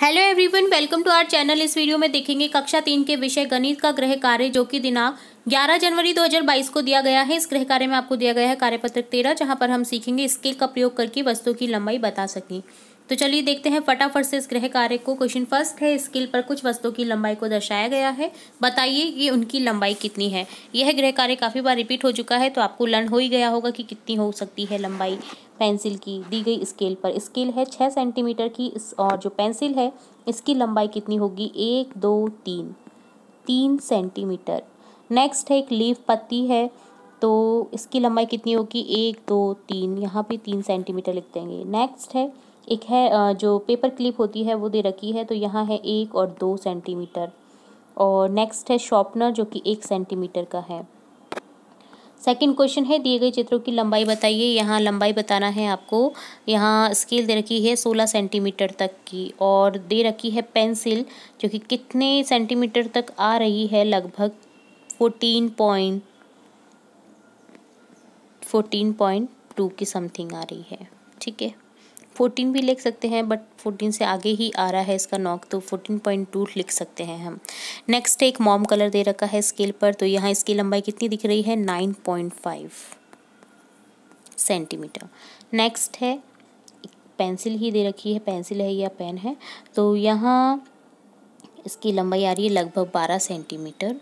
hello everyone welcome to our channel इस video में देखेंगे कक्षा तीन के विषय गणित का गृह कार्य जो कि दिनांक 11 जनवरी 2022 को दिया गया है इस गृह कार्य में आपको दिया गया है कार्यपत्रक तेरह जहां पर हम सीखेंगे स्केल का प्रयोग करके वस्तु की लंबाई बता सकें तो चलिए देखते हैं फटाफट से इस ग्रह कार्य को क्वेश्चन फर्स्ट है स्केल पर कुछ वस्तुओं की लंबाई को दर्शाया गया है बताइए कि उनकी लंबाई कितनी है यह ग्रह कार्य काफ़ी बार रिपीट हो चुका है तो आपको लर्न हो ही गया होगा कि कितनी हो सकती है लंबाई पेंसिल की दी गई स्केल पर स्केल है छः सेंटीमीटर की और जो पेंसिल है इसकी लंबाई कितनी होगी एक दो तीन तीन सेंटीमीटर नेक्स्ट है एक लीव पत्ती है तो इसकी लंबाई कितनी होगी एक दो तीन यहाँ पे तीन सेंटीमीटर लिख देंगे नेक्स्ट है एक है जो पेपर क्लिप होती है वो दे रखी है तो यहाँ है एक और दो सेंटीमीटर और नेक्स्ट है शॉर्पनर जो कि एक सेंटीमीटर का है सेकंड क्वेश्चन है दिए गए चित्रों की लंबाई बताइए यहाँ लंबाई बताना है आपको यहाँ स्केल दे रखी है सोलह सेंटीमीटर तक की और दे रखी है पेंसिल जो कि कितने सेंटीमीटर तक आ रही है लगभग fourteen point fourteen point two की समथिंग आ रही है ठीक है फोर्टीन भी लिख सकते हैं बट फोर्टीन से आगे ही आ रहा है इसका नॉक तो फोर्टीन पॉइंट टू लिख सकते हैं हम नेक्स्ट एक मॉम कलर दे रखा है स्केल पर तो यहाँ इसकी लंबाई कितनी दिख रही है nine point five centimetre next है पेंसिल ही दे रखी है पेंसिल है या पेन है तो यहाँ इसकी लंबाई आ रही है लगभग बारह सेंटीमीटर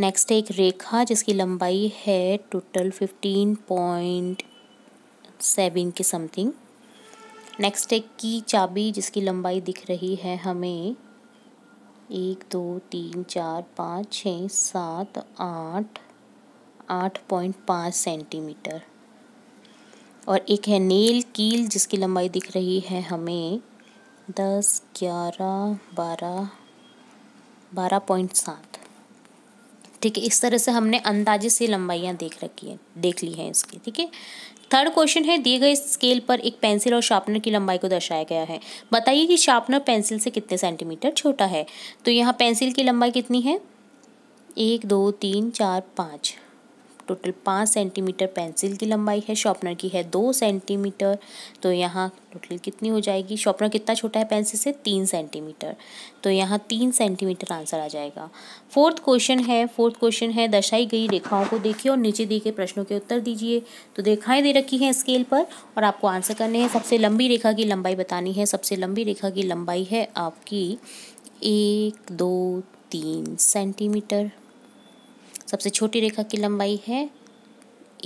नेक्स्ट है एक रेखा जिसकी लंबाई है टोटल फिफ्टीन पॉइंट सेवन के समथिंग नेक्स्ट है की चाबी जिसकी लंबाई दिख रही है हमें एक दो तीन चार पाँच छः सात आठ आठ पॉइंट पाँच सेंटीमीटर और एक है नेल कील जिसकी लंबाई दिख रही है हमें दस ग्यारह बारह बारह पॉइंट सात ठीक है इस तरह से हमने अंदाजे से लंबाइयाँ देख रखी है देख ली हैं इसकी ठीक है थर्ड क्वेश्चन है दिए गए स्केल पर एक पेंसिल और शार्पनर की लंबाई को दर्शाया गया है बताइए कि शार्पनर पेंसिल से कितने सेंटीमीटर छोटा है तो यहाँ पेंसिल की लंबाई कितनी है एक दो तीन चार पाँच टोटल पाँच सेंटीमीटर पेंसिल की लंबाई है शॉर्पनर की है दो सेंटीमीटर तो यहाँ टोटल कितनी हो जाएगी शॉर्पनर कितना छोटा है पेंसिल से तीन सेंटीमीटर तो यहाँ तीन सेंटीमीटर आंसर आ जाएगा फोर्थ क्वेश्चन है फोर्थ क्वेश्चन है दर्शाई गई रेखाओं को देखिए और नीचे दिए गए प्रश्नों के उत्तर दीजिए तो रेखाएँ दे रखी हैं स्केल पर और आपको आंसर करने हैं सबसे लंबी रेखा की लंबाई बतानी है सबसे लंबी रेखा की लंबाई है आपकी एक दो तीन सेंटीमीटर सबसे छोटी रेखा की लंबाई है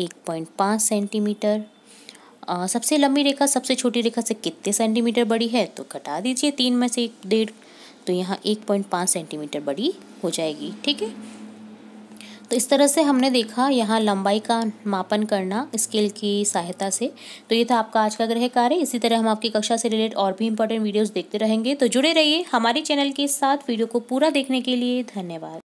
एक पॉइंट पाँच सेंटीमीटर सबसे लंबी रेखा सबसे छोटी रेखा से कितने सेंटीमीटर बड़ी है तो घटा दीजिए तीन में से एक डेढ़ तो यहाँ एक पॉइंट पाँच सेंटीमीटर बड़ी हो जाएगी ठीक है तो इस तरह से हमने देखा यहाँ लंबाई का मापन करना स्केल की सहायता से तो ये था आपका आज का गृह कार्य इसी तरह हम आपकी कक्षा से रिलेटेड और भी इंपॉर्टेंट वीडियोज़ देखते रहेंगे तो जुड़े रहिए हमारे चैनल के साथ वीडियो को पूरा देखने के लिए धन्यवाद